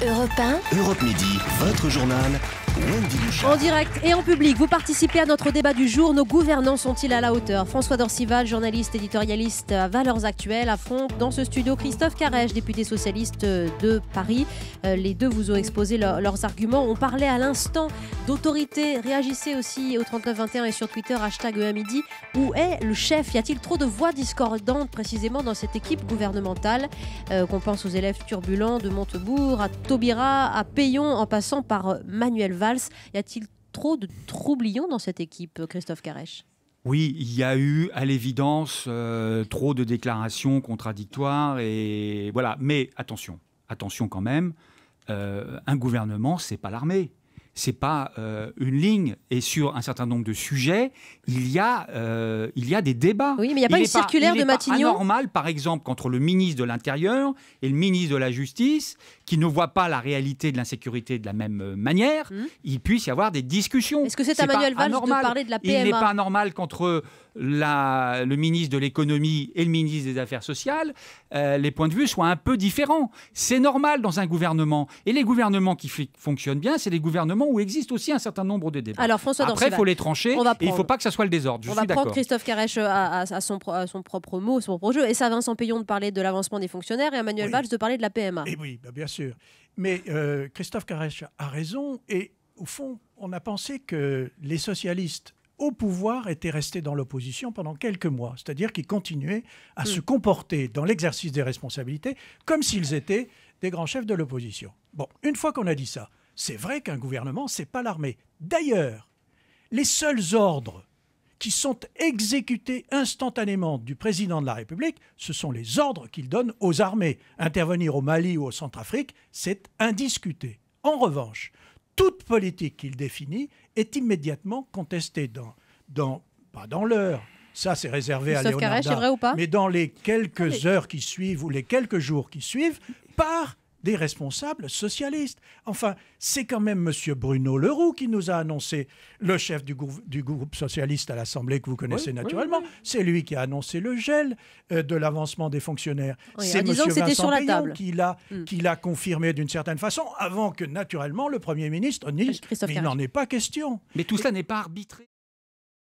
Europe 1. Europe Midi, votre journal en direct et en public, vous participez à notre débat du jour. Nos gouvernants sont-ils à la hauteur François Dorcival, journaliste éditorialiste à Valeurs Actuelles, affronte dans ce studio Christophe carèche député socialiste de Paris. Euh, les deux vous ont exposé leurs arguments. On parlait à l'instant d'autorité. Réagissez aussi au 3921 et sur Twitter, hashtag EAMIDI. Où est le chef Y a-t-il trop de voix discordantes précisément dans cette équipe gouvernementale euh, Qu'on pense aux élèves turbulents de Montebourg, à Taubira, à Payon, en passant par euh, Manuel Valls. Y a-t-il trop de troublions dans cette équipe, Christophe Carèche oui, il y a eu à l'évidence euh, trop de déclarations contradictoires et voilà. Mais attention, attention quand même. Euh, un gouvernement, c'est pas l'armée c'est pas euh, une ligne. Et sur un certain nombre de sujets, il y a, euh, il y a des débats. Oui, mais il n'y a pas une circulaire il de Matignon. normal, par exemple, contre le ministre de l'Intérieur et le ministre de la Justice, qui ne voient pas la réalité de l'insécurité de la même euh, manière, hum. il puisse y avoir des discussions. Est-ce que c'est Emmanuel Manuel Valls de parler de la PMA Il n'est pas normal qu'entre le ministre de l'économie et le ministre des Affaires sociales, les points de vue soient un peu différents. C'est normal dans un gouvernement. Et les gouvernements qui fonctionnent bien, c'est les gouvernements où existe aussi un certain nombre de débats. Après, il faut les trancher et il ne faut pas que ça soit le désordre. Je on va prendre Christophe Carèche euh, à, son, propre mot, son propre jeu, et ça, Vincent Payon de parler de l'avancement des fonctionnaires et Emmanuel oui. Valls de parler de la PMA. Et eh oui, bah, bien sûr. Mais euh, Christophe Carèche a raison et au fond, on a pensé que les socialistes au pouvoir étaient restés dans l'opposition pendant quelques mois, c'est-à-dire qu'ils continuaient à hmm. se comporter dans l'exercice des responsabilités comme s'ils étaient des grands chefs de l'opposition. Bon, une fois qu'on a dit ça, c'est vrai qu'un gouvernement, c'est pas l'armée. D'ailleurs, les seuls ordres qui sont exécutés instantanément du président de la République, ce sont les ordres qu'il donne aux armées. Intervenir au Mali ou au Centrafrique, c'est indiscuté. En revanche, toute politique qu'il définit est immédiatement contestée dans, pas dans l'heure. Ça, c'est réservé à Léonard. mais dans les quelques heures qui suivent ou les quelques jours qui suivent, par des responsables socialistes. Enfin, c'est quand même M. Bruno Leroux qui nous a annoncé, le chef du groupe, socialiste à l'Assemblée que vous connaissez naturellement, c'est lui qui a annoncé le gel euh, de l'avancement des fonctionnaires. c'est M. Vincent hmm. qui l'a confirmé d'une certaine façon, avant que naturellement le Premier ministre n'y il n'en est pas question. Mais tout cela n'est pas arbitré.